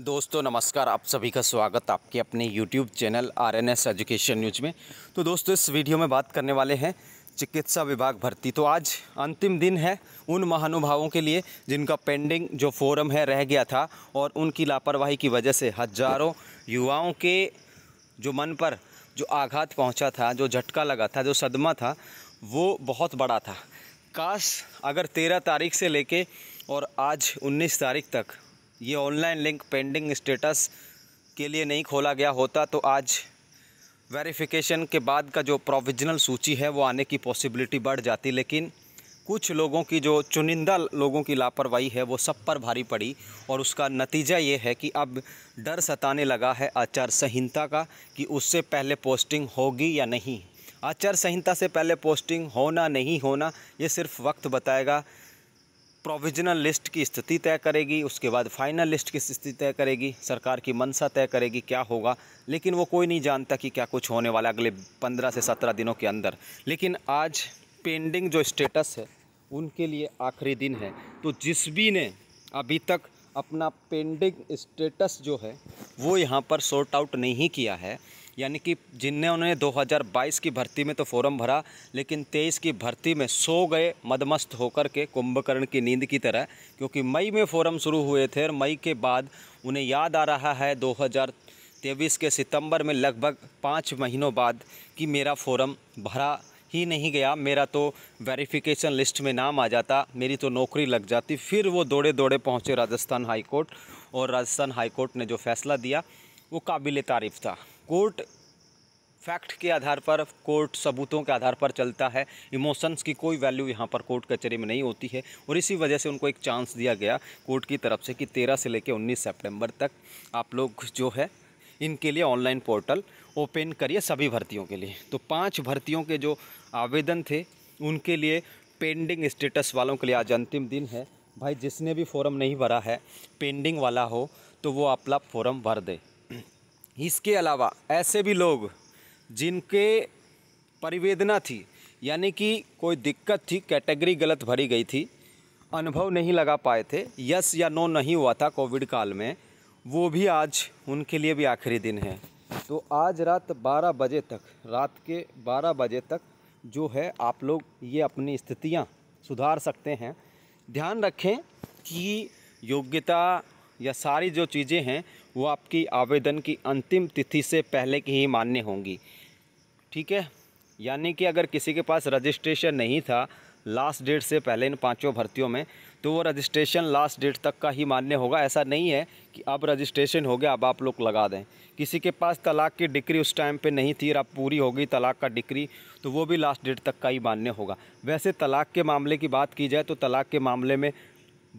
दोस्तों नमस्कार आप सभी का स्वागत आपके अपने YouTube channel R N S education news में तो दोस्तों इस वीडियो में बात करने वाले हैं चिकित्सा विभाग भर्ती तो आज अंतिम दिन है उन महानुभावों के लिए जिनका पेंडिंग जो फोरम है रह गया था और उनकी लापरवाही की वजह से हजारों युवाओं के जो मन पर जो आघात पहुंचा था जो झटका लगा था जो सदमा था वो बहुत बड़ा था काश अगर तेरह तारीख से लेके और आज उन्नीस तारीख तक ये ऑनलाइन लिंक पेंडिंग स्टेटस के लिए नहीं खोला गया होता तो आज वेरिफिकेशन के बाद का जो प्रोविजनल सूची है वो आने की पॉसिबिलिटी बढ़ जाती लेकिन कुछ लोगों की जो चुनिंदा लोगों की लापरवाही है वो सब पर भारी पड़ी और उसका नतीजा ये है कि अब डर सताने लगा है आचार संहिता का कि उससे पहले पोस्टिंग होगी या नहीं आचार संहिता से पहले पोस्टिंग होना नहीं होना ये सिर्फ वक्त बताएगा प्रोविजनल लिस्ट की स्थिति तय करेगी उसके बाद फाइनल लिस्ट की स्थिति तय करेगी सरकार की मंशा तय करेगी क्या होगा लेकिन वो कोई नहीं जानता कि क्या कुछ होने वाला अगले पंद्रह से सत्रह दिनों के अंदर लेकिन आज पेंडिंग जो स्टेटस है उनके लिए आखिरी दिन है तो जिस भी ने अभी तक अपना पेंडिंग स्टेटस जो है वो यहाँ पर सॉर्ट आउट नहीं किया है यानी कि जिनने उन्होंने 2022 की भर्ती में तो फॉर्म भरा लेकिन 23 की भर्ती में सो गए मदमस्त होकर के कुंभकर्ण की नींद की तरह क्योंकि मई में फॉर्म शुरू हुए थे और मई के बाद उन्हें याद आ रहा है दो तेईस के सितंबर में लगभग पाँच महीनों बाद कि मेरा फॉर्म भरा ही नहीं गया मेरा तो वेरिफिकेशन लिस्ट में नाम आ जाता मेरी तो नौकरी लग जाती फिर वो दौड़े दौड़े पहुँचे राजस्थान हाईकोर्ट और राजस्थान हाईकोर्ट ने जो फैसला दिया वो काबिल तारीफ़ था कोर्ट फैक्ट के आधार पर कोर्ट सबूतों के आधार पर चलता है इमोशंस की कोई वैल्यू यहाँ पर कोर्ट कचहरी में नहीं होती है और इसी वजह से उनको एक चांस दिया गया कोर्ट की तरफ से कि तेरह से लेकर उन्नीस सेप्टेम्बर तक आप लोग जो है इनके लिए ऑनलाइन पोर्टल ओपन करिए सभी भर्तियों के लिए तो पांच भर्तियों के जो आवेदन थे उनके लिए पेंडिंग स्टेटस वालों के लिए आज अंतिम दिन है भाई जिसने भी फॉरम नहीं भरा है पेंडिंग वाला हो तो वो अपना फॉर्म भर दे इसके अलावा ऐसे भी लोग जिनके परिवेदना थी यानी कि कोई दिक्कत थी कैटेगरी गलत भरी गई थी अनुभव नहीं लगा पाए थे यस या नो नहीं हुआ था कोविड काल में वो भी आज उनके लिए भी आखिरी दिन है तो आज रात 12 बजे तक रात के 12 बजे तक जो है आप लोग ये अपनी स्थितियाँ सुधार सकते हैं ध्यान रखें कि योग्यता या सारी जो चीज़ें हैं वो आपकी आवेदन की अंतिम तिथि से पहले की ही मान्य होंगी ठीक है यानी कि अगर किसी के पास रजिस्ट्रेशन नहीं था लास्ट डेट से पहले इन पांचों भर्तियों में तो वो रजिस्ट्रेशन लास्ट डेट तक का ही मान्य होगा ऐसा नहीं है कि अब रजिस्ट्रेशन हो गया अब आप लोग लगा दें किसी के पास तलाक की डिग्री उस टाइम पे नहीं थी और अब पूरी होगी तलाक का डिक्री तो वो भी लास्ट डेट तक का ही मान्य होगा वैसे तलाक के मामले की बात की जाए तो तलाक के मामले में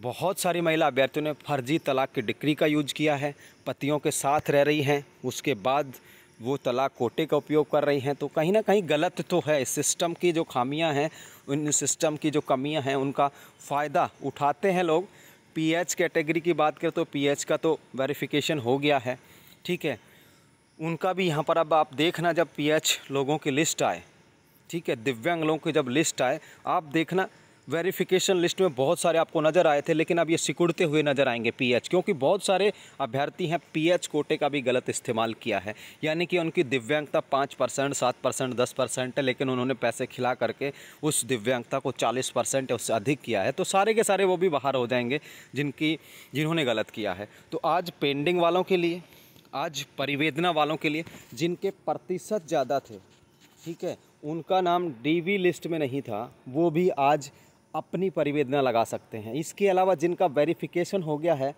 बहुत सारी महिला अभ्यर्थियों ने फर्जी तलाक की डिक्री का यूज किया है पतियों के साथ रह रही हैं उसके बाद वो तलाक कोटे का उपयोग कर रही हैं तो कहीं ना कहीं गलत तो है सिस्टम की जो खामियां हैं उन सिस्टम की जो कमियां हैं उनका फ़ायदा उठाते हैं लोग पीएच कैटेगरी की बात करें तो पीएच का तो वेरिफिकेशन हो गया है ठीक है उनका भी यहाँ पर अब आप देखना जब पीएच लोगों की लिस्ट आए ठीक है दिव्यांग लोगों की जब लिस्ट आए आप देखना वेरिफिकेशन लिस्ट में बहुत सारे आपको नज़र आए थे लेकिन अब ये सिकुड़ते हुए नज़र आएंगे पीएच क्योंकि बहुत सारे अभ्यर्थी हैं पीएच कोटे का भी गलत इस्तेमाल किया है यानी कि उनकी दिव्यांगता पाँच परसेंट सात परसेंट दस परसेंट है लेकिन उन्होंने पैसे खिला करके उस दिव्यांगता को चालीस परसेंट उससे अधिक किया है तो सारे के सारे वो भी बाहर हो जाएंगे जिनकी जिन्होंने गलत किया है तो आज पेंडिंग वालों के लिए आज परिवेदना वालों के लिए जिनके प्रतिशत ज़्यादा थे ठीक है उनका नाम डीवी लिस्ट में नहीं था वो भी आज अपनी परिवेदना लगा सकते हैं इसके अलावा जिनका वेरिफिकेशन हो गया है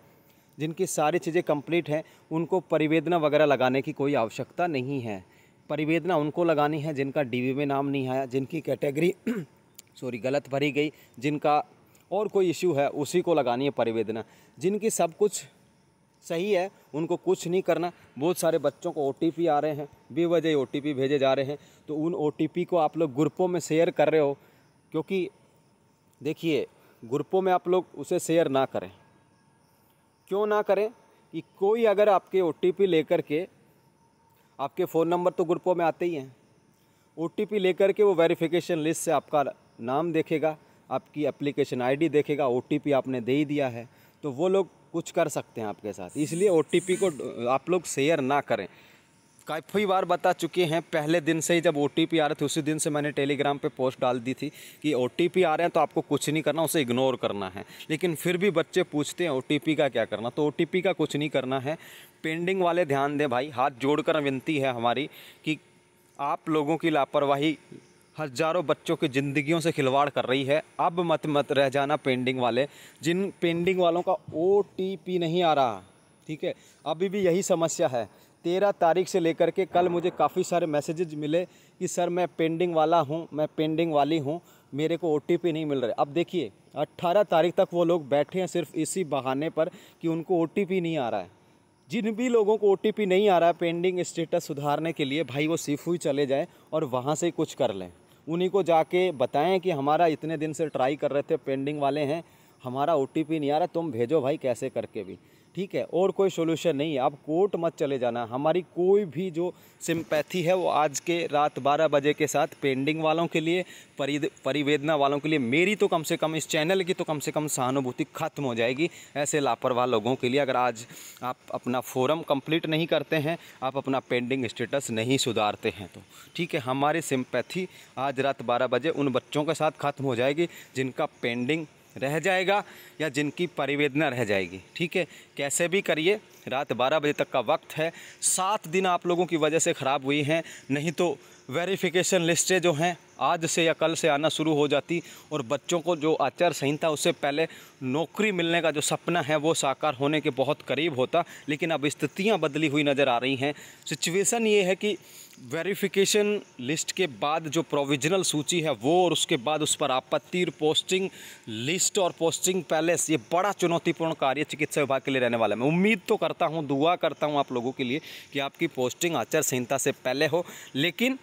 जिनकी सारी चीज़ें कंप्लीट हैं उनको परिवेदना वगैरह लगाने की कोई आवश्यकता नहीं है परिवेदना उनको लगानी है जिनका डीवी में नाम नहीं आया जिनकी कैटेगरी सॉरी गलत भरी गई जिनका और कोई इश्यू है उसी को लगानी है परिवेदना जिनकी सब कुछ सही है उनको कुछ नहीं करना बहुत सारे बच्चों को ओ आ रहे हैं बेवजह ओ भेजे जा रहे हैं तो उन ओ को आप लोग ग्रुपों में शेयर कर रहे हो क्योंकि देखिए ग्रुपों में आप लोग उसे शेयर ना करें क्यों ना करें कि कोई अगर आपके ओ लेकर के आपके फ़ोन नंबर तो ग्रुपों में आते ही हैं ओ लेकर के वो वेरिफिकेशन लिस्ट से आपका नाम देखेगा आपकी एप्लीकेशन आईडी देखेगा ओ आपने दे ही दिया है तो वो लोग कुछ कर सकते हैं आपके साथ इसलिए ओ को आप लोग शेयर ना करें काफ़ी बार बता चुके हैं पहले दिन से ही जब ओ आ रहे थे उसी दिन से मैंने टेलीग्राम पे पोस्ट डाल दी थी कि ओ आ रहे हैं तो आपको कुछ नहीं करना उसे इग्नोर करना है लेकिन फिर भी बच्चे पूछते हैं ओ का क्या करना तो ओ का कुछ नहीं करना है पेंडिंग वाले ध्यान दें भाई हाथ जोड़कर विनती है हमारी कि आप लोगों की लापरवाही हजारों बच्चों की ज़िंदगियों से खिलवाड़ कर रही है अब मत मत रह जाना पेंडिंग वाले जिन पेंडिंग वालों का ओ नहीं आ रहा ठीक है अभी भी यही समस्या है तेरह तारीख से लेकर के कल मुझे काफ़ी सारे मैसेजेज मिले कि सर मैं पेंडिंग वाला हूँ मैं पेंडिंग वाली हूँ मेरे को ओ नहीं मिल रहा अब देखिए 18 तारीख तक वो लोग बैठे हैं सिर्फ इसी बहाने पर कि उनको ओ नहीं आ रहा है जिन भी लोगों को ओ नहीं आ रहा है पेंडिंग स्टेटस सुधारने के लिए भाई वो सिफू ही चले जाएँ और वहाँ से कुछ कर लें उन्हीं को जाके बताएं कि हमारा इतने दिन से ट्राई कर रहे थे पेंडिंग वाले हैं हमारा ओ नहीं आ रहा तुम भेजो भाई कैसे करके भी ठीक है और कोई सोल्यूशन नहीं है आप कोर्ट मत चले जाना हमारी कोई भी जो सिंपैथी है वो आज के रात 12 बजे के साथ पेंडिंग वालों के लिए परि परिवेदना वालों के लिए मेरी तो कम से कम इस चैनल की तो कम से कम सहानुभूति खत्म हो जाएगी ऐसे लापरवाह लोगों के लिए अगर आज आप अपना फोरम कंप्लीट नहीं करते हैं आप अपना पेंडिंग स्टेटस नहीं सुधारते हैं तो ठीक है हमारी सिंपैथी आज रात बारह बजे उन बच्चों के साथ ख़त्म हो जाएगी जिनका पेंडिंग रह जाएगा या जिनकी परिवेदना रह जाएगी ठीक है कैसे भी करिए रात 12 बजे तक का वक्त है सात दिन आप लोगों की वजह से ख़राब हुई हैं नहीं तो वेरिफिकेशन लिस्टें जो हैं आज से या कल से आना शुरू हो जाती और बच्चों को जो आचार संहिता उससे पहले नौकरी मिलने का जो सपना है वो साकार होने के बहुत करीब होता लेकिन अब स्थितियाँ बदली हुई नज़र आ रही हैं सिचुएसन ये है कि वेरिफिकेशन लिस्ट के बाद जो प्रोविजनल सूची है वो और उसके बाद उस पर आपत्ति पोस्टिंग लिस्ट और पोस्टिंग पैलेस ये बड़ा चुनौतीपूर्ण कार्य चिकित्सा विभाग के लिए रहने वाला है मैं उम्मीद तो करता हूँ दुआ करता हूँ आप लोगों के लिए कि आपकी पोस्टिंग आचार संहिता से पहले हो लेकिन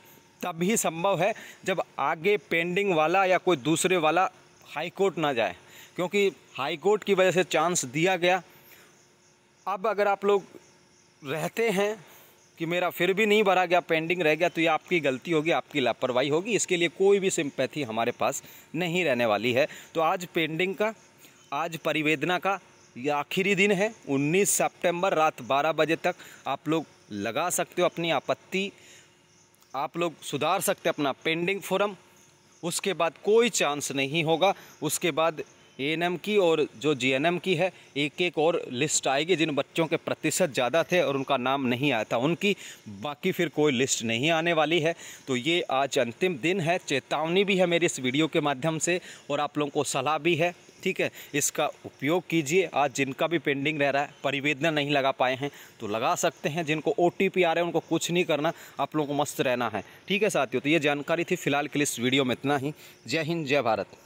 तब ही संभव है जब आगे पेंडिंग वाला या कोई दूसरे वाला हाई कोर्ट ना जाए क्योंकि हाई कोर्ट की वजह से चांस दिया गया अब अगर आप लोग रहते हैं कि मेरा फिर भी नहीं भरा गया पेंडिंग रह गया तो ये आपकी गलती होगी आपकी लापरवाही होगी इसके लिए कोई भी सिंपैथी हमारे पास नहीं रहने वाली है तो आज पेंडिंग का आज परिवेदना का ये आखिरी दिन है 19 सितंबर रात 12 बजे तक आप लोग लगा सकते हो अपनी आपत्ति आप लोग सुधार सकते अपना पेंडिंग फॉर्म उसके बाद कोई चांस नहीं होगा उसके बाद ए की और जो जीएनएम की है एक एक और लिस्ट आएगी जिन बच्चों के प्रतिशत ज़्यादा थे और उनका नाम नहीं आया था उनकी बाकी फिर कोई लिस्ट नहीं आने वाली है तो ये आज अंतिम दिन है चेतावनी भी है मेरी इस वीडियो के माध्यम से और आप लोगों को सलाह भी है ठीक है इसका उपयोग कीजिए आज जिनका भी पेंडिंग रह रहा है परिवेदना नहीं लगा पाए हैं तो लगा सकते हैं जिनको ओ आ रहे हैं उनको कुछ नहीं करना आप लोगों को मस्त रहना है ठीक है साथियों तो ये जानकारी थी फिलहाल के लिए इस वीडियो में इतना ही जय हिंद जय भारत